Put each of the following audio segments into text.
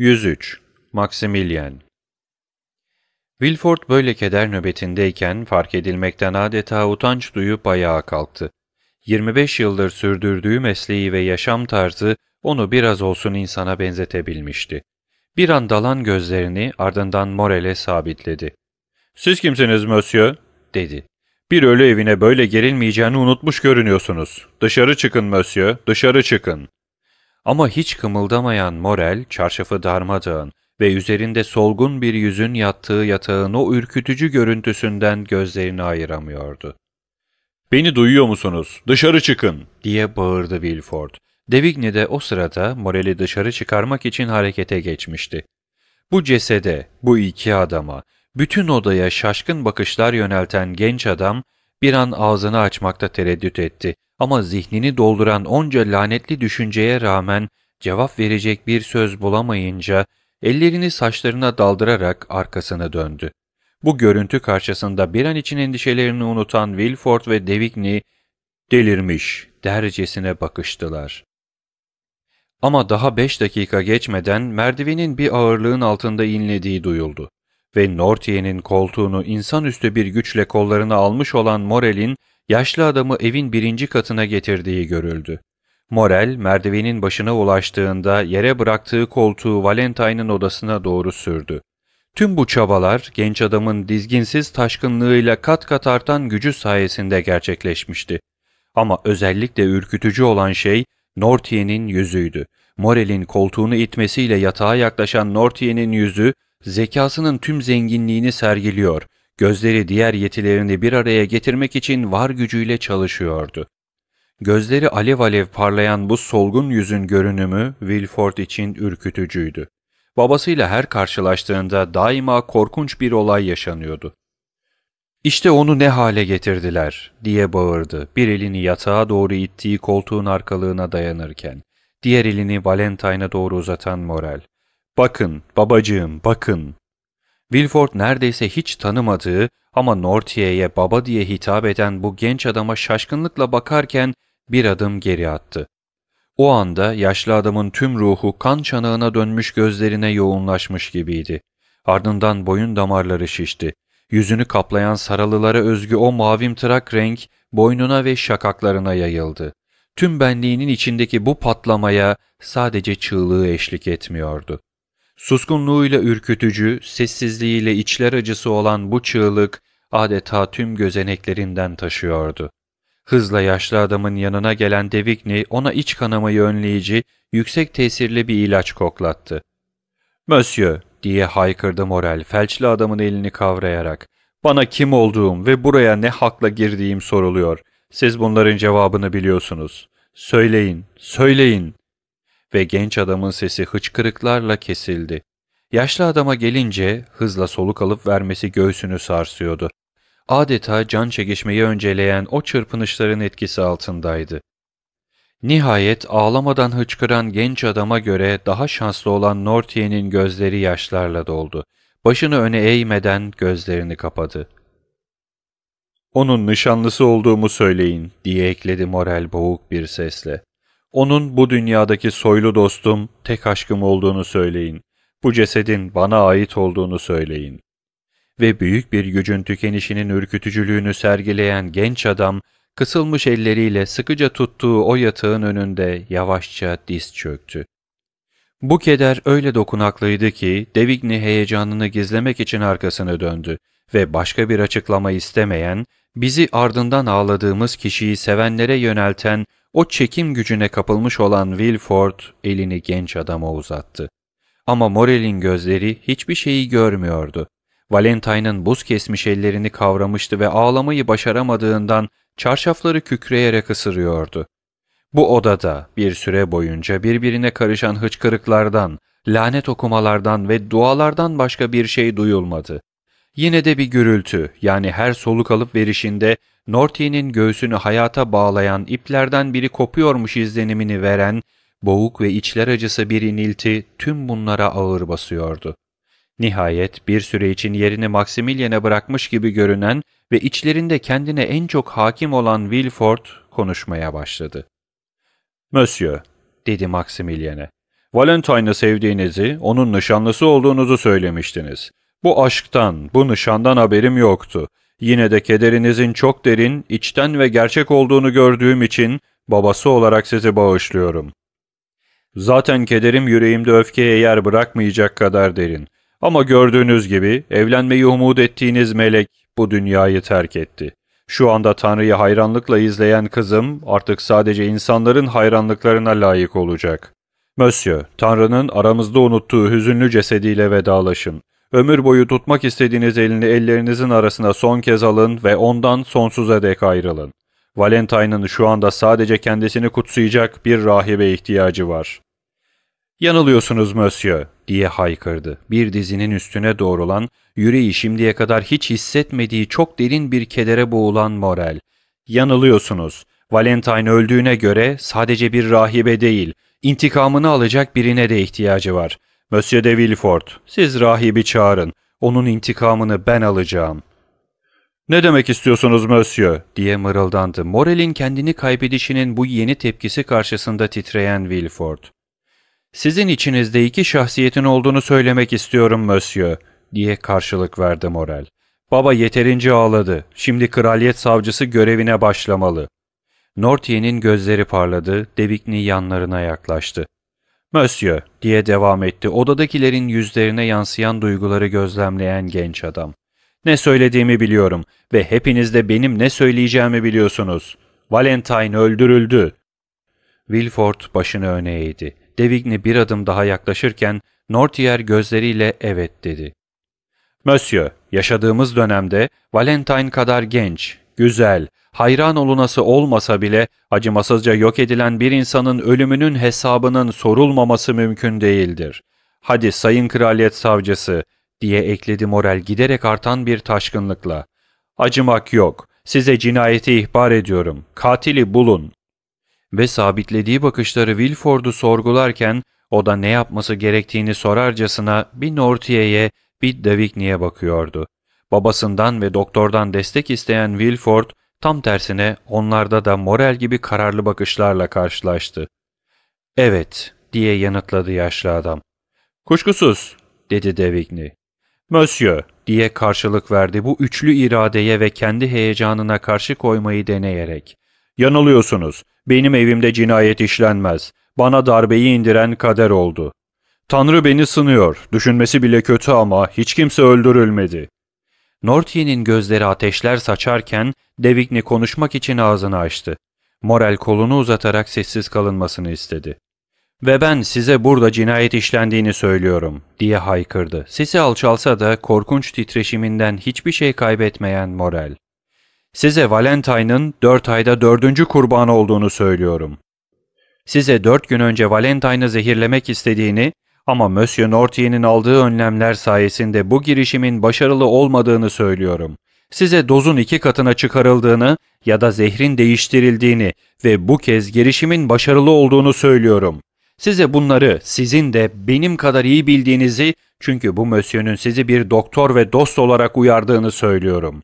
103. Maximilian Wilford böyle keder nöbetindeyken fark edilmekten adeta utanç duyup ayağa kalktı. 25 yıldır sürdürdüğü mesleği ve yaşam tarzı onu biraz olsun insana benzetebilmişti. Bir an dalan gözlerini ardından Morel'e sabitledi. ''Siz kimsiniz Monsieur?'' dedi. ''Bir ölü evine böyle gerilmeyeceğini unutmuş görünüyorsunuz. Dışarı çıkın Monsieur, dışarı çıkın.'' Ama hiç kımıldamayan Morel, çarşafı darmadağın ve üzerinde solgun bir yüzün yattığı yatağın o ürkütücü görüntüsünden gözlerini ayıramıyordu. ''Beni duyuyor musunuz? Dışarı çıkın!'' diye bağırdı Wilford. Devigny de o sırada Morel'i dışarı çıkarmak için harekete geçmişti. Bu cesede, bu iki adama, bütün odaya şaşkın bakışlar yönelten genç adam bir an ağzını açmakta tereddüt etti ama zihnini dolduran onca lanetli düşünceye rağmen cevap verecek bir söz bulamayınca ellerini saçlarına daldırarak arkasını döndü. Bu görüntü karşısında bir an için endişelerini unutan Wilford ve Devigny delirmiş dercesine bakıştılar. Ama daha beş dakika geçmeden merdivenin bir ağırlığın altında inlediği duyuldu ve Nortier'in koltuğunu insanüstü bir güçle kollarına almış olan Morel'in yaşlı adamı evin birinci katına getirdiği görüldü. Morel, merdivenin başına ulaştığında yere bıraktığı koltuğu Valentine'ın odasına doğru sürdü. Tüm bu çabalar genç adamın dizginsiz taşkınlığıyla kat kat artan gücü sayesinde gerçekleşmişti. Ama özellikle ürkütücü olan şey Nortier'in yüzüydü. Morel'in koltuğunu itmesiyle yatağa yaklaşan Nortier'in yüzü zekasının tüm zenginliğini sergiliyor Gözleri diğer yetilerini bir araya getirmek için var gücüyle çalışıyordu. Gözleri alev alev parlayan bu solgun yüzün görünümü Wilford için ürkütücüydü. Babasıyla her karşılaştığında daima korkunç bir olay yaşanıyordu. İşte onu ne hale getirdiler diye bağırdı bir elini yatağa doğru ittiği koltuğun arkalığına dayanırken. Diğer elini Valentine'a doğru uzatan Morel. Bakın babacığım bakın Wilford neredeyse hiç tanımadığı ama Nortier'e baba diye hitap eden bu genç adama şaşkınlıkla bakarken bir adım geri attı. O anda yaşlı adamın tüm ruhu kan çanağına dönmüş gözlerine yoğunlaşmış gibiydi. Ardından boyun damarları şişti. Yüzünü kaplayan saralılara özgü o mavim trak renk boynuna ve şakaklarına yayıldı. Tüm benliğinin içindeki bu patlamaya sadece çığlığı eşlik etmiyordu. Suskunluğuyla ürkütücü, sessizliğiyle içler acısı olan bu çığlık adeta tüm gözeneklerinden taşıyordu. Hızla yaşlı adamın yanına gelen Devikni ona iç kanamayı önleyici, yüksek tesirli bir ilaç koklattı. ''Monsieur'' diye haykırdı Morel felçli adamın elini kavrayarak. ''Bana kim olduğum ve buraya ne hakla girdiğim soruluyor. Siz bunların cevabını biliyorsunuz. Söyleyin, söyleyin ve genç adamın sesi hıçkırıklarla kesildi. Yaşlı adama gelince hızla soluk alıp vermesi göğsünü sarsıyordu. Adeta can çekişmeyi önceleyen o çırpınışların etkisi altındaydı. Nihayet ağlamadan hıçkıran genç adama göre daha şanslı olan Nortie'nin gözleri yaşlarla doldu. Başını öne eğmeden gözlerini kapadı. ''Onun nişanlısı olduğumu söyleyin.'' diye ekledi Morel boğuk bir sesle. Onun bu dünyadaki soylu dostum, tek aşkım olduğunu söyleyin. Bu cesedin bana ait olduğunu söyleyin. Ve büyük bir gücün tükenişinin ürkütücülüğünü sergileyen genç adam, kısılmış elleriyle sıkıca tuttuğu o yatağın önünde yavaşça diz çöktü. Bu keder öyle dokunaklıydı ki Devigny heyecanını gizlemek için arkasını döndü ve başka bir açıklama istemeyen, bizi ardından ağladığımız kişiyi sevenlere yönelten o çekim gücüne kapılmış olan Wilford elini genç adama uzattı. Ama Morel'in gözleri hiçbir şeyi görmüyordu. Valentine'ın buz kesmiş ellerini kavramıştı ve ağlamayı başaramadığından çarşafları kükreyerek ısırıyordu. Bu odada bir süre boyunca birbirine karışan hıçkırıklardan, lanet okumalardan ve dualardan başka bir şey duyulmadı. Yine de bir gürültü yani her soluk alıp verişinde Nortye'nin göğsünü hayata bağlayan iplerden biri kopuyormuş izlenimini veren, boğuk ve içler acısı bir inilti tüm bunlara ağır basıyordu. Nihayet bir süre için yerini Maximilian'e bırakmış gibi görünen ve içlerinde kendine en çok hakim olan Wilford konuşmaya başladı. Monsieur, dedi Maximilian'e, Valentine'ı sevdiğinizi, onun nişanlısı olduğunuzu söylemiştiniz. Bu aşktan, bu nişandan haberim yoktu. Yine de kederinizin çok derin, içten ve gerçek olduğunu gördüğüm için babası olarak sizi bağışlıyorum. Zaten kederim yüreğimde öfkeye yer bırakmayacak kadar derin. Ama gördüğünüz gibi evlenmeyi umut ettiğiniz melek bu dünyayı terk etti. Şu anda Tanrı'yı hayranlıkla izleyen kızım artık sadece insanların hayranlıklarına layık olacak. Mösyö, Tanrı'nın aramızda unuttuğu hüzünlü cesediyle vedalaşın. Ömür boyu tutmak istediğiniz elini ellerinizin arasına son kez alın ve ondan sonsuza dek ayrılın. Valentine'ın şu anda sadece kendisini kutsayacak bir rahibe ihtiyacı var. Yanılıyorsunuz Monsieur diye haykırdı. Bir dizinin üstüne doğrulan, yüreği şimdiye kadar hiç hissetmediği çok derin bir kedere boğulan moral. Yanılıyorsunuz. Valentine öldüğüne göre sadece bir rahibe değil, intikamını alacak birine de ihtiyacı var. Monsieur de Villefort, siz rahibi çağırın. Onun intikamını ben alacağım. Ne demek istiyorsunuz Monsieur? diye mırıldandı. Morel'in kendini kaybedişinin bu yeni tepkisi karşısında titreyen Villefort. Sizin içinizde iki şahsiyetin olduğunu söylemek istiyorum Monsieur, diye karşılık verdi Morel. Baba yeterince ağladı. Şimdi kraliyet savcısı görevine başlamalı. Nortier'in gözleri parladı, Debikni yanlarına yaklaştı. Monsieur diye devam etti odadakilerin yüzlerine yansıyan duyguları gözlemleyen genç adam. Ne söylediğimi biliyorum ve hepiniz de benim ne söyleyeceğimi biliyorsunuz. Valentine öldürüldü. Wilford başını öne eğdi. Devigny bir adım daha yaklaşırken Nortier gözleriyle evet dedi. Monsieur, yaşadığımız dönemde Valentine kadar genç, güzel, hayran olunası olmasa bile acımasızca yok edilen bir insanın ölümünün hesabının sorulmaması mümkün değildir. Hadi sayın kraliyet savcısı diye ekledi moral giderek artan bir taşkınlıkla. Acımak yok. Size cinayeti ihbar ediyorum. Katili bulun. Ve sabitlediği bakışları Wilford'u sorgularken o da ne yapması gerektiğini sorarcasına bir Nortier'e bir Davigny'e bakıyordu. Babasından ve doktordan destek isteyen Wilford Tam tersine onlarda da moral gibi kararlı bakışlarla karşılaştı. Evet diye yanıtladı yaşlı adam. Kuşkusuz dedi Devigny. Monsieur diye karşılık verdi bu üçlü iradeye ve kendi heyecanına karşı koymayı deneyerek. Yanılıyorsunuz. Benim evimde cinayet işlenmez. Bana darbeyi indiren kader oldu. Tanrı beni sınıyor. Düşünmesi bile kötü ama hiç kimse öldürülmedi. Nortye'nin gözleri ateşler saçarken Devikni konuşmak için ağzını açtı. Morel kolunu uzatarak sessiz kalınmasını istedi. Ve ben size burada cinayet işlendiğini söylüyorum diye haykırdı. Sesi alçalsa da korkunç titreşiminden hiçbir şey kaybetmeyen Morel. Size Valentine'ın dört ayda dördüncü kurban olduğunu söylüyorum. Size dört gün önce Valentine'ı zehirlemek istediğini ama Monsieur Nortier'in aldığı önlemler sayesinde bu girişimin başarılı olmadığını söylüyorum. Size dozun iki katına çıkarıldığını ya da zehrin değiştirildiğini ve bu kez girişimin başarılı olduğunu söylüyorum. Size bunları sizin de benim kadar iyi bildiğinizi çünkü bu mösyönün sizi bir doktor ve dost olarak uyardığını söylüyorum.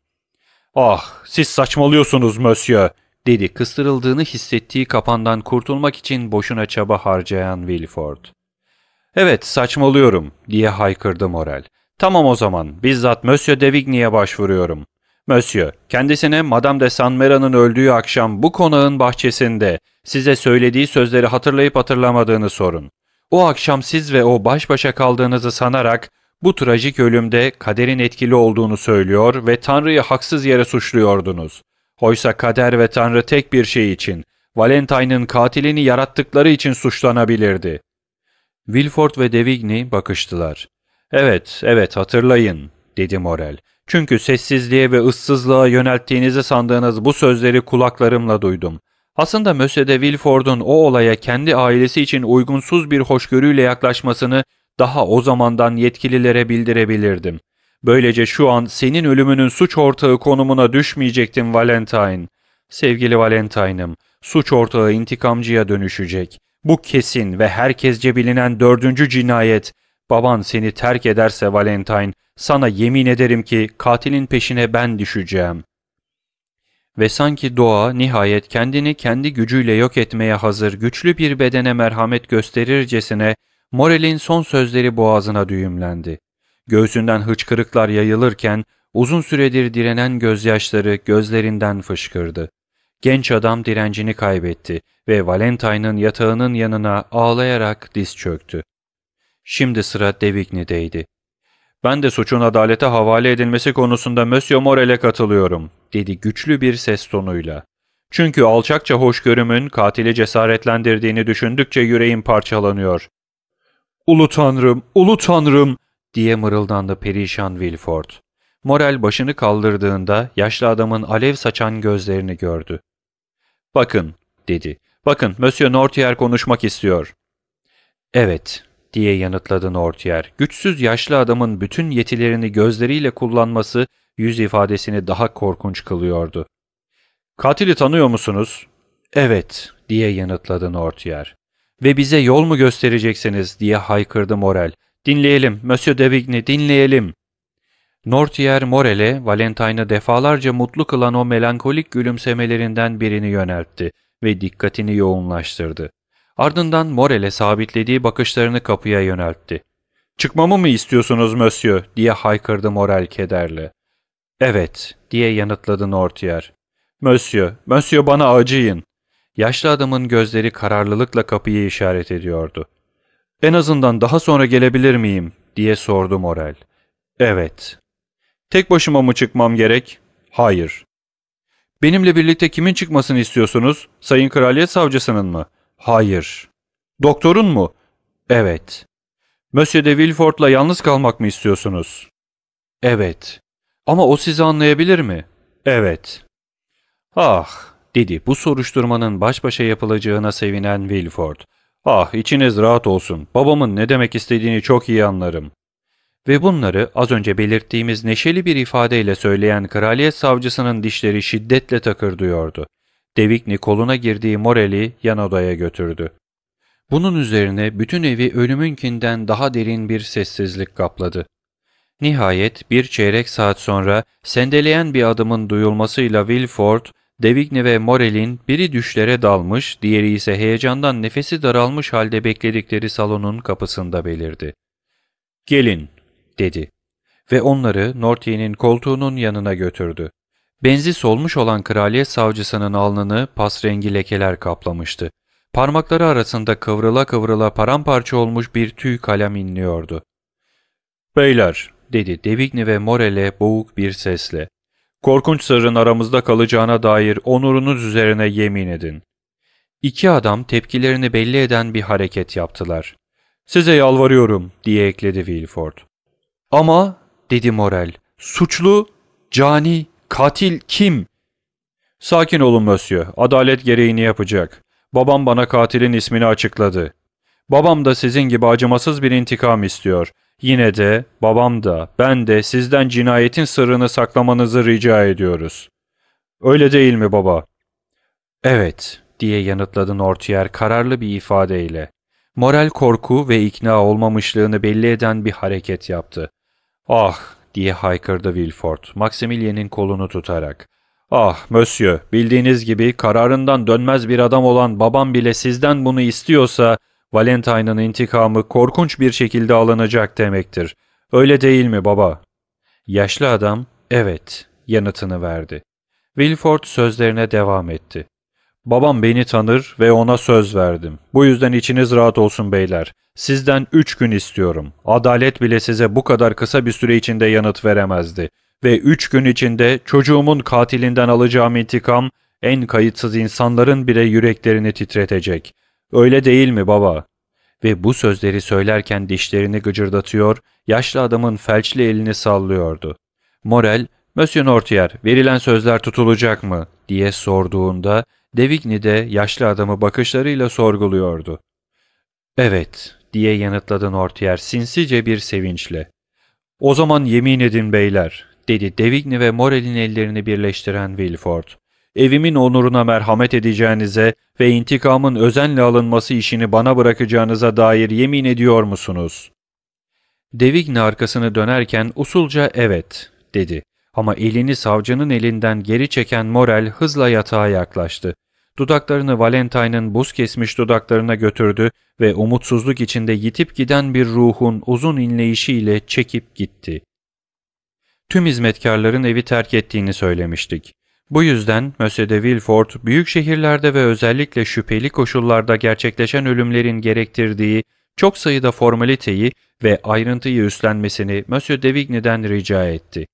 Ah siz saçmalıyorsunuz Monsieur, dedi kıstırıldığını hissettiği kapandan kurtulmak için boşuna çaba harcayan Wilford. Evet saçmalıyorum diye haykırdı Morel. Tamam o zaman bizzat Monsieur de Vigny'e başvuruyorum. Monsieur, kendisine Madame de San Mera'nın öldüğü akşam bu konağın bahçesinde size söylediği sözleri hatırlayıp hatırlamadığını sorun. O akşam siz ve o baş başa kaldığınızı sanarak bu trajik ölümde kaderin etkili olduğunu söylüyor ve Tanrı'yı haksız yere suçluyordunuz. Oysa kader ve Tanrı tek bir şey için, Valentine'ın katilini yarattıkları için suçlanabilirdi. Wilford ve Devigny bakıştılar. ''Evet, evet hatırlayın.'' dedi Morel. ''Çünkü sessizliğe ve ıssızlığa yönelttiğinizi sandığınız bu sözleri kulaklarımla duydum. Aslında Möse Wilford'un o olaya kendi ailesi için uygunsuz bir hoşgörüyle yaklaşmasını daha o zamandan yetkililere bildirebilirdim. Böylece şu an senin ölümünün suç ortağı konumuna düşmeyecektim Valentine. Sevgili Valentine'ım, suç ortağı intikamcıya dönüşecek. Bu kesin ve herkesce bilinen dördüncü cinayet. Baban seni terk ederse Valentine, sana yemin ederim ki katilin peşine ben düşeceğim. Ve sanki doğa nihayet kendini kendi gücüyle yok etmeye hazır güçlü bir bedene merhamet gösterircesine Morel'in son sözleri boğazına düğümlendi. Göğsünden hıçkırıklar yayılırken uzun süredir direnen gözyaşları gözlerinden fışkırdı. Genç adam direncini kaybetti ve Valentine'ın yatağının yanına ağlayarak diz çöktü. Şimdi sıra Devigny'deydi. ''Ben de suçun adalete havale edilmesi konusunda Monsieur Morel'e katılıyorum.'' dedi güçlü bir ses tonuyla. ''Çünkü alçakça hoşgörümün katili cesaretlendirdiğini düşündükçe yüreğim parçalanıyor.'' ''Ulu Tanrım, Ulu Tanrım!'' diye mırıldandı perişan Wilford. Morel başını kaldırdığında yaşlı adamın alev saçan gözlerini gördü. Bakın, dedi. Bakın, Monsieur Nortier konuşmak istiyor. Evet, diye yanıtladı Nortier. Güçsüz yaşlı adamın bütün yetilerini gözleriyle kullanması yüz ifadesini daha korkunç kılıyordu. Katili tanıyor musunuz? Evet, diye yanıtladı Nortier. Ve bize yol mu göstereceksiniz diye haykırdı Morel. Dinleyelim, Monsieur Devigny, dinleyelim. Nortier Morel'e Valentine'ı defalarca mutlu kılan o melankolik gülümsemelerinden birini yöneltti ve dikkatini yoğunlaştırdı. Ardından Morel'e sabitlediği bakışlarını kapıya yöneltti. ''Çıkmamı mı istiyorsunuz Monsieur?'' diye haykırdı Morel kederle. ''Evet'' diye yanıtladı Nortier. ''Monsieur, Monsieur bana acıyın.'' Yaşlı adamın gözleri kararlılıkla kapıyı işaret ediyordu. ''En azından daha sonra gelebilir miyim?'' diye sordu Morel. ''Evet.'' Tek başıma mı çıkmam gerek? Hayır. Benimle birlikte kimin çıkmasını istiyorsunuz? Sayın Kraliyet Savcısının mı? Hayır. Doktorun mu? Evet. Monsieur de Villefort'la yalnız kalmak mı istiyorsunuz? Evet. Ama o sizi anlayabilir mi? Evet. Ah, dedi bu soruşturmanın baş başa yapılacağına sevinen Wilford. Ah, içiniz rahat olsun. Babamın ne demek istediğini çok iyi anlarım. Ve bunları az önce belirttiğimiz neşeli bir ifadeyle söyleyen kraliyet savcısının dişleri şiddetle takırdıyordu. Devikni koluna girdiği Morel'i yan odaya götürdü. Bunun üzerine bütün evi ölümünkinden daha derin bir sessizlik kapladı. Nihayet bir çeyrek saat sonra sendeleyen bir adımın duyulmasıyla Wilford, Devigny ve Morel'in biri düşlere dalmış, diğeri ise heyecandan nefesi daralmış halde bekledikleri salonun kapısında belirdi. ''Gelin'' dedi. Ve onları Nortier'in koltuğunun yanına götürdü. Benzi solmuş olan kraliyet savcısının alnını pas rengi lekeler kaplamıştı. Parmakları arasında kıvrıla kıvrıla paramparça olmuş bir tüy kalem inliyordu. ''Beyler'' dedi Devigny ve Morel'e boğuk bir sesle. ''Korkunç sırrın aramızda kalacağına dair onurunuz üzerine yemin edin.'' İki adam tepkilerini belli eden bir hareket yaptılar. ''Size yalvarıyorum'' diye ekledi Wilford. Ama dedi Morel, suçlu, cani, katil kim? Sakin olun Mösyö, adalet gereğini yapacak. Babam bana katilin ismini açıkladı. Babam da sizin gibi acımasız bir intikam istiyor. Yine de babam da ben de sizden cinayetin sırrını saklamanızı rica ediyoruz. Öyle değil mi baba? Evet diye yanıtladı Nortier kararlı bir ifadeyle. Moral korku ve ikna olmamışlığını belli eden bir hareket yaptı. Ah diye haykırdı Wilford, Maximilian'in kolunu tutarak. Ah Monsieur, bildiğiniz gibi kararından dönmez bir adam olan babam bile sizden bunu istiyorsa Valentine'ın intikamı korkunç bir şekilde alınacak demektir. Öyle değil mi baba? Yaşlı adam evet yanıtını verdi. Wilford sözlerine devam etti. Babam beni tanır ve ona söz verdim. Bu yüzden içiniz rahat olsun beyler. Sizden üç gün istiyorum. Adalet bile size bu kadar kısa bir süre içinde yanıt veremezdi. Ve üç gün içinde çocuğumun katilinden alacağım intikam en kayıtsız insanların bile yüreklerini titretecek. Öyle değil mi baba? Ve bu sözleri söylerken dişlerini gıcırdatıyor, yaşlı adamın felçli elini sallıyordu. Morel, ''Monsieur Nortier, verilen sözler tutulacak mı?'' diye sorduğunda Devigny de yaşlı adamı bakışlarıyla sorguluyordu. Evet diye yanıtladı Nortier sinsice bir sevinçle. O zaman yemin edin beyler dedi Devigny ve Morel'in ellerini birleştiren Wilford. Evimin onuruna merhamet edeceğinize ve intikamın özenle alınması işini bana bırakacağınıza dair yemin ediyor musunuz? Devigny arkasını dönerken usulca evet dedi ama elini savcının elinden geri çeken Morel hızla yatağa yaklaştı. Dudaklarını Valentine'ın buz kesmiş dudaklarına götürdü ve umutsuzluk içinde yitip giden bir ruhun uzun inleyişiyle çekip gitti. Tüm hizmetkarların evi terk ettiğini söylemiştik. Bu yüzden Möse de Wilford, büyük şehirlerde ve özellikle şüpheli koşullarda gerçekleşen ölümlerin gerektirdiği çok sayıda formaliteyi ve ayrıntıyı üstlenmesini Mösyö de Vigny'den rica etti.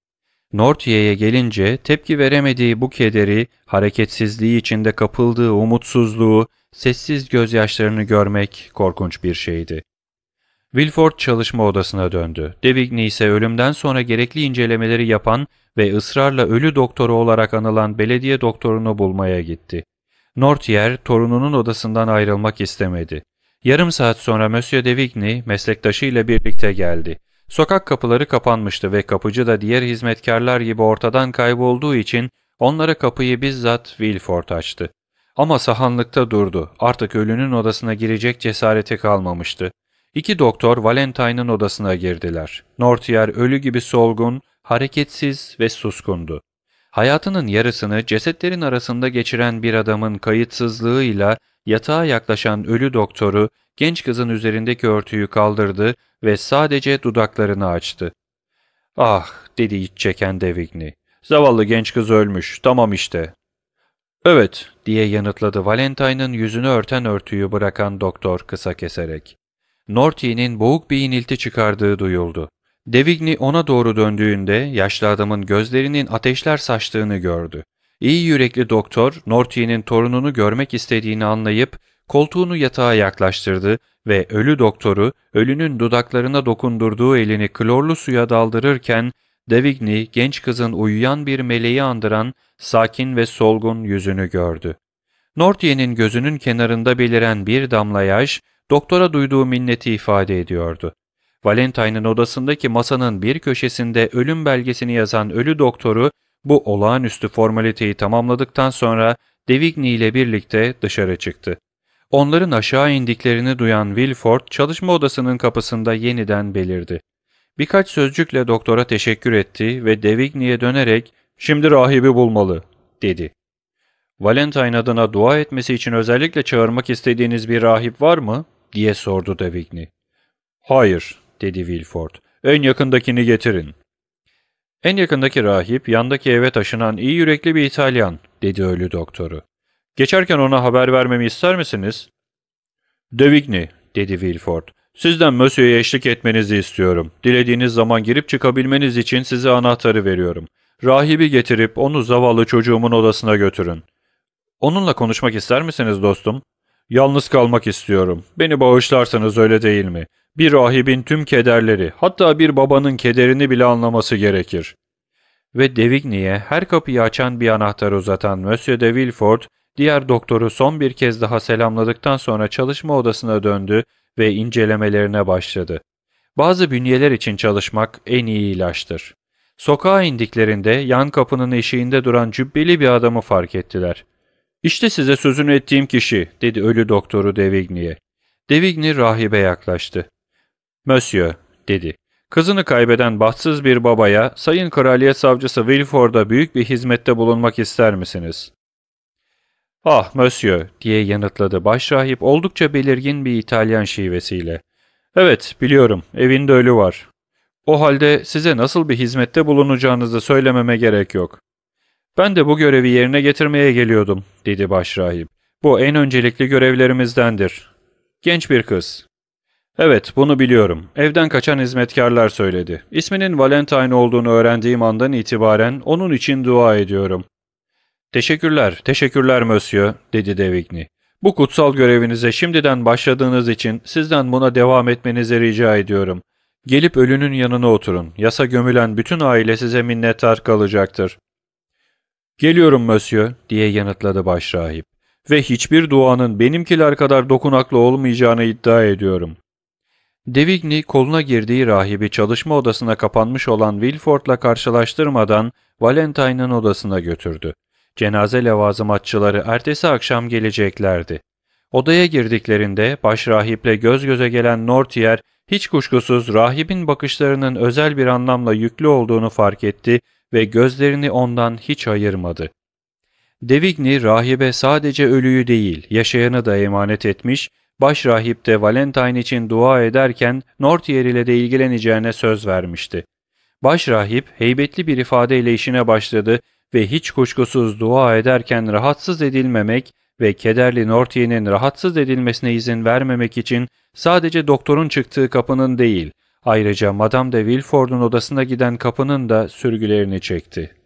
Nortye'ye gelince tepki veremediği bu kederi, hareketsizliği içinde kapıldığı umutsuzluğu, sessiz gözyaşlarını görmek korkunç bir şeydi. Wilford çalışma odasına döndü. Devigny ise ölümden sonra gerekli incelemeleri yapan ve ısrarla ölü doktoru olarak anılan belediye doktorunu bulmaya gitti. Nortier torununun odasından ayrılmak istemedi. Yarım saat sonra Monsieur Devigny meslektaşıyla birlikte geldi. Sokak kapıları kapanmıştı ve kapıcı da diğer hizmetkarlar gibi ortadan kaybolduğu için onlara kapıyı bizzat Wilford açtı. Ama sahanlıkta durdu. Artık ölünün odasına girecek cesareti kalmamıştı. İki doktor Valentine'ın odasına girdiler. Nortier ölü gibi solgun, hareketsiz ve suskundu. Hayatının yarısını cesetlerin arasında geçiren bir adamın kayıtsızlığıyla yatağa yaklaşan ölü doktoru genç kızın üzerindeki örtüyü kaldırdı ve sadece dudaklarını açtı. ''Ah!'' dedi iç çeken Devigny. ''Zavallı genç kız ölmüş, tamam işte.'' ''Evet.'' diye yanıtladı Valentine'ın yüzünü örten örtüyü bırakan doktor kısa keserek. Norty'nin boğuk bir inilti çıkardığı duyuldu. Devigny ona doğru döndüğünde yaşlı adamın gözlerinin ateşler saçtığını gördü. İyi yürekli doktor, Nortie'nin torununu görmek istediğini anlayıp koltuğunu yatağa yaklaştırdı ve ölü doktoru ölünün dudaklarına dokundurduğu elini klorlu suya daldırırken Devigny genç kızın uyuyan bir meleği andıran sakin ve solgun yüzünü gördü. Nortie'nin gözünün kenarında beliren bir damla yaş doktora duyduğu minneti ifade ediyordu. Valentine'ın odasındaki masanın bir köşesinde ölüm belgesini yazan ölü doktoru bu olağanüstü formaliteyi tamamladıktan sonra Devigny ile birlikte dışarı çıktı. Onların aşağı indiklerini duyan Wilford çalışma odasının kapısında yeniden belirdi. Birkaç sözcükle doktora teşekkür etti ve Devigny'e dönerek ''Şimdi rahibi bulmalı'' dedi. Valentine adına dua etmesi için özellikle çağırmak istediğiniz bir rahip var mı? diye sordu Devigny. Hayır, dedi Wilford. En yakındakini getirin. En yakındaki rahip yandaki eve taşınan iyi yürekli bir İtalyan dedi ölü doktoru. Geçerken ona haber vermemi ister misiniz? Devigny dedi Wilford. Sizden Monsieur'e eşlik etmenizi istiyorum. Dilediğiniz zaman girip çıkabilmeniz için size anahtarı veriyorum. Rahibi getirip onu zavallı çocuğumun odasına götürün. Onunla konuşmak ister misiniz dostum? Yalnız kalmak istiyorum. Beni bağışlarsanız öyle değil mi? Bir rahibin tüm kederleri, hatta bir babanın kederini bile anlaması gerekir. Ve Devigny'e her kapıyı açan bir anahtar uzatan Monsieur de Villefort, diğer doktoru son bir kez daha selamladıktan sonra çalışma odasına döndü ve incelemelerine başladı. Bazı bünyeler için çalışmak en iyi ilaçtır. Sokağa indiklerinde yan kapının eşiğinde duran cübbeli bir adamı fark ettiler. ''İşte size sözünü ettiğim kişi'' dedi ölü doktoru Devigny'e. Devigny rahibe yaklaştı. Monsieur, dedi. Kızını kaybeden bahtsız bir babaya Sayın Kraliyet Savcısı Wilford'a büyük bir hizmette bulunmak ister misiniz? Ah, monsieur, diye yanıtladı başrahip oldukça belirgin bir İtalyan şivesiyle. Evet, biliyorum, evinde ölü var. O halde size nasıl bir hizmette bulunacağınızı söylememe gerek yok. Ben de bu görevi yerine getirmeye geliyordum, dedi başrahip. Bu en öncelikli görevlerimizdendir. Genç bir kız, Evet, bunu biliyorum. Evden kaçan hizmetkarlar söyledi. İsminin Valentine olduğunu öğrendiğim andan itibaren onun için dua ediyorum. Teşekkürler, teşekkürler Monsieur, dedi Devigny. Bu kutsal görevinize şimdiden başladığınız için sizden buna devam etmenizi rica ediyorum. Gelip ölünün yanına oturun. Yasa gömülen bütün aile size minnettar kalacaktır. Geliyorum Monsieur, diye yanıtladı başrahip. Ve hiçbir duanın benimkiler kadar dokunaklı olmayacağını iddia ediyorum. Devigny koluna girdiği rahibi çalışma odasına kapanmış olan Wilford'la karşılaştırmadan Valentine'ın odasına götürdü. Cenaze levazımatçıları ertesi akşam geleceklerdi. Odaya girdiklerinde baş başrahiple göz göze gelen Nortier hiç kuşkusuz rahibin bakışlarının özel bir anlamla yüklü olduğunu fark etti ve gözlerini ondan hiç ayırmadı. Devigny rahibe sadece ölüyü değil yaşayanı da emanet etmiş Baş rahip de Valentine için dua ederken Nortier ile de ilgileneceğine söz vermişti. Baş rahip heybetli bir ifadeyle işine başladı ve hiç kuşkusuz dua ederken rahatsız edilmemek ve kederli Nortier'in rahatsız edilmesine izin vermemek için sadece doktorun çıktığı kapının değil, ayrıca Madame de Villefort'un odasına giden kapının da sürgülerini çekti.